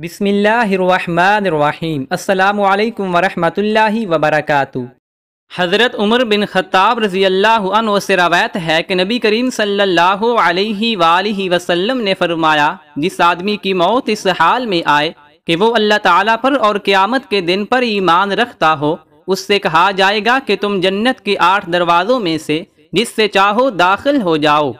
बिसमीम् अल्लाम वरहमतुल्लि वबरक हज़रत उमर बिन ख़त्ताब रज़ी से रवायत है कि नबी करीम सल्लल्लाहु अलैहि सल्ला वसल्लम ने फरमाया जिस आदमी की मौत इस हाल में आए कि वो अल्लाह ताला पर और क़्यामत के दिन पर ईमान रखता हो उससे कहा जाएगा कि तुम जन्नत के आठ दरवाज़ों में से जिससे चाहो दाखिल हो जाओ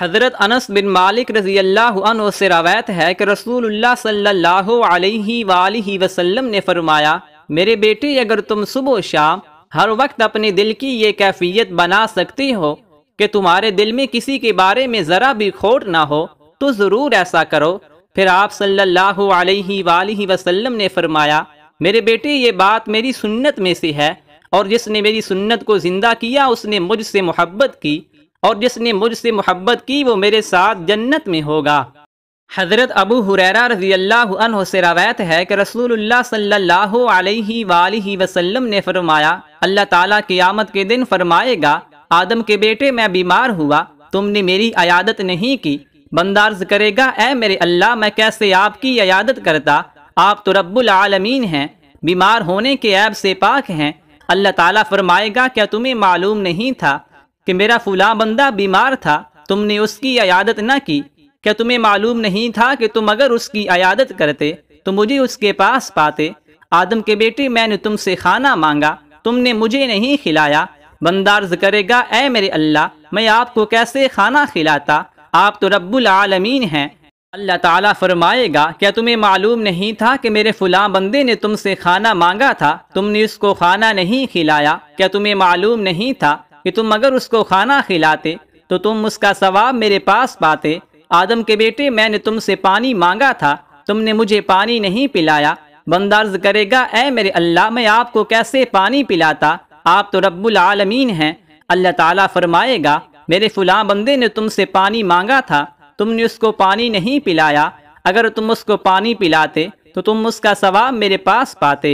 हज़रत अनस बिन मालिक रज़ी अल्लाह से रवायत है कि रसूलुल्लाह सल्लल्लाहु अलैहि वसल्लम ने फरमाया मेरे बेटे अगर तुम सुबह शाम हर वक्त अपने दिल की ये कैफियत बना सकती हो कि तुम्हारे दिल में किसी के बारे में ज़रा भी खोट ना हो तो ज़रूर ऐसा करो फिर आप सल्लल्लाहु अलैहि वसल्लम ने फरमाया मेरे बेटे ये बात मेरी सुन्नत में से है और जिसने मेरी सुन्नत को ज़िंदा किया उसने मुझसे मोहब्बत की और जिसने मुझसे मोहब्बत की वो मेरे साथ जन्नत में होगा हज़रत अबू हुरैरा रजी अल्लाह से रवायत है कि रसूलुल्लाह सल्लल्लाहु अलैहि वसल्लम ने फरमाया अल्लाह ताला क़ियामत के दिन फरमाएगा आदम के बेटे मैं बीमार हुआ तुमने मेरी अयादत नहीं की बंदार्ज करेगा ए मेरे अल्लाह मैं कैसे आपकी अयादत करता आप तो रब्बुल आलमीन हैं बीमार होने के ऐब से पाक हैं अल्लाह ताला फरमाएगा क्या तुम्हें मालूम नहीं था कि मेरा फुला बंदा बीमार था तुमने उसकी अयादत ना की क्या तुम्हें मालूम नहीं था कि तुम अगर उसकी अयादत करते तो मुझे उसके पास पाते आदम के बेटे मैंने तुमसे खाना मांगा तुमने मुझे नहीं खिलाया बंदार्ज करेगा ए मेरे अल्लाह मैं आपको कैसे खाना खिलाता आप तो रब्बुल आलमीन हैं अल्लाह ताला फरमाएगा क्या तुम्हें मालूम नहीं था कि मेरे फुला बंदे ने तुमसे खाना मांगा था तुमने उसको खाना नहीं खिलाया क्या तुम्हें मालूम नहीं था कि तुम अगर उसको खाना खिलाते तो तुम उसका सवाब मेरे पास पाते आदम के बेटे मैंने तुमसे पानी मांगा था तुमने मुझे पानी नहीं पिलाया बंदा करेगा ए मेरे अल्लाह मैं आपको कैसे पानी पिलाता आप तो रब्बुल आलमीन हैं अल्लाह ताला फरमाएगा मेरे फुला बंदे ने तुमसे पानी मांगा था तुमने उसको पानी नहीं पिलाया अगर तुम उसको पानी पिलाते तो तुम उसका सवाब मेरे पास पाते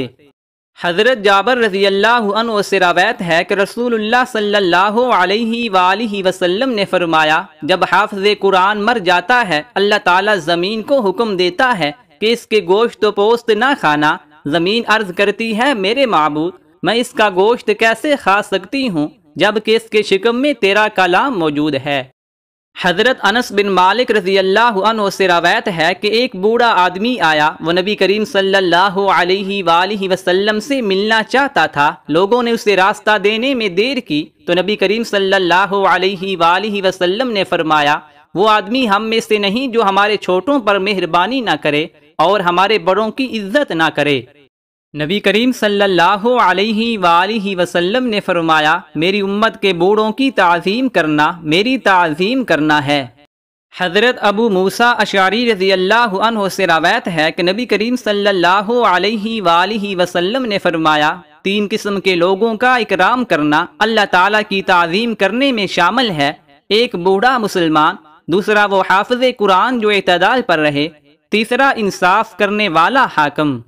हज़रत जाबर रज़ी अल्लाह से रवायत है कि रसूलुल्लाह सल्लल्लाहु अलैहि वसल्लम ने फरमाया जब हाफज कुरान मर जाता है अल्लाह ताला ज़मीन को हुक्म देता है कि इसके गोश्त तो पोस्त ना खाना ज़मीन अर्ज करती है मेरे मबूद मैं इसका गोश्त कैसे खा सकती हूँ जबकि इसके शिकम में तेरा कलाम मौजूद है हज़रत अनस बिन मालिक रजी अल्लाह से रवायत है कि एक बूढ़ा आदमी आया वो नबी करीम सल्लल्लाहु अलैहि वसल्लम से मिलना चाहता था लोगों ने उसे रास्ता देने में देर की तो नबी करीम सल्लल्लाहु अलैहि वसल्लम ने फरमाया वो आदमी हम में से नहीं जो हमारे छोटों पर मेहरबानी ना करे और हमारे बड़ों की इज्जत ना करे नबी करीम सल्लल्लाहु अलैहि सल्ला वसल्लम ने फरमाया मेरी उम्मत के बूढ़ों की तज़ीम करना मेरी तज़ीम करना है हज़रत अबू मूसा अशारी रजी अल्लाह से रवायत है कि नबी करीम सल्लल्लाहु अलैहि सल्ला वसल्लम ने फरमाया तीन किस्म के लोगों का इकराम करना अल्लाह ताला की तज़ीम करने में शामिल है एक बूढ़ा मुसलमान दूसरा वो हाफज कुरान जो इतदाल पर रहे तीसरा इंसाफ करने वाला हाकम